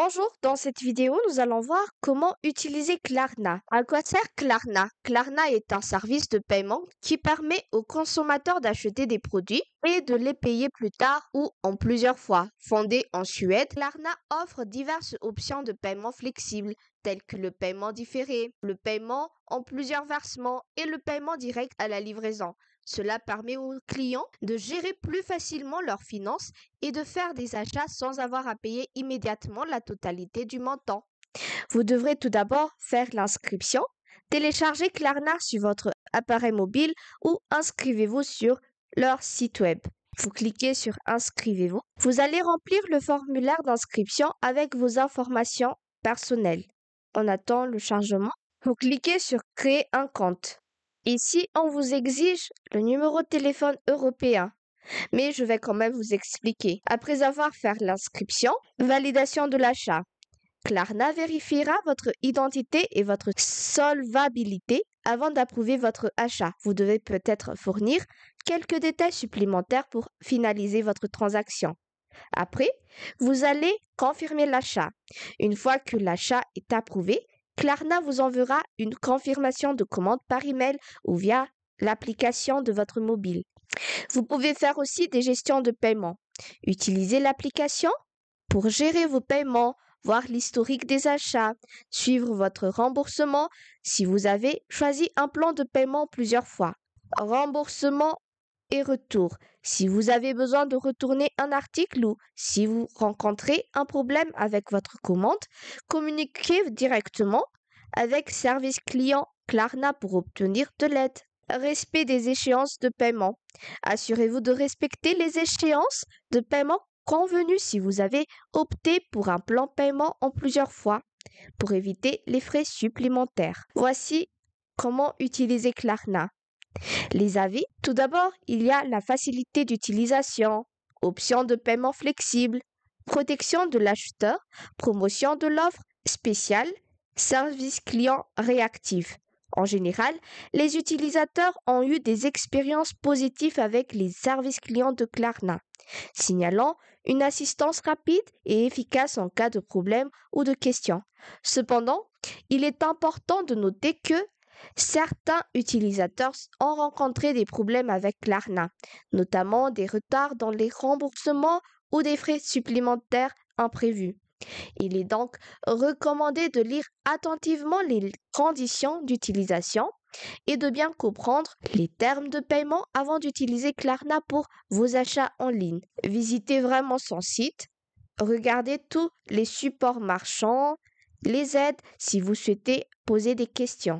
Bonjour, dans cette vidéo, nous allons voir comment utiliser Klarna. À quoi sert Klarna Klarna est un service de paiement qui permet aux consommateurs d'acheter des produits et de les payer plus tard ou en plusieurs fois. Fondé en Suède, Klarna offre diverses options de paiement flexibles tels que le paiement différé, le paiement en plusieurs versements et le paiement direct à la livraison. Cela permet aux clients de gérer plus facilement leurs finances et de faire des achats sans avoir à payer immédiatement la totalité du montant. Vous devrez tout d'abord faire l'inscription, télécharger Klarna sur votre appareil mobile ou inscrivez-vous sur leur site web. Vous cliquez sur Inscrivez-vous. Vous allez remplir le formulaire d'inscription avec vos informations personnelles on attend le chargement, vous cliquez sur Créer un compte. Ici, on vous exige le numéro de téléphone européen, mais je vais quand même vous expliquer. Après avoir fait l'inscription, validation de l'achat. Klarna vérifiera votre identité et votre solvabilité avant d'approuver votre achat. Vous devez peut-être fournir quelques détails supplémentaires pour finaliser votre transaction. Après, vous allez confirmer l'achat. Une fois que l'achat est approuvé, Klarna vous enverra une confirmation de commande par email ou via l'application de votre mobile. Vous pouvez faire aussi des gestions de paiement. Utilisez l'application pour gérer vos paiements, voir l'historique des achats, suivre votre remboursement si vous avez choisi un plan de paiement plusieurs fois. Remboursement et retour. Si vous avez besoin de retourner un article ou si vous rencontrez un problème avec votre commande, communiquez directement avec Service Client Klarna pour obtenir de l'aide. Respect des échéances de paiement. Assurez-vous de respecter les échéances de paiement convenues si vous avez opté pour un plan paiement en plusieurs fois pour éviter les frais supplémentaires. Voici comment utiliser Klarna. Les avis, tout d'abord, il y a la facilité d'utilisation, option de paiement flexible, protection de l'acheteur, promotion de l'offre spéciale, service client réactif. En général, les utilisateurs ont eu des expériences positives avec les services clients de Klarna, signalant une assistance rapide et efficace en cas de problème ou de question. Cependant, il est important de noter que Certains utilisateurs ont rencontré des problèmes avec Klarna, notamment des retards dans les remboursements ou des frais supplémentaires imprévus. Il est donc recommandé de lire attentivement les conditions d'utilisation et de bien comprendre les termes de paiement avant d'utiliser Klarna pour vos achats en ligne. Visitez vraiment son site, regardez tous les supports marchands, les aides si vous souhaitez poser des questions.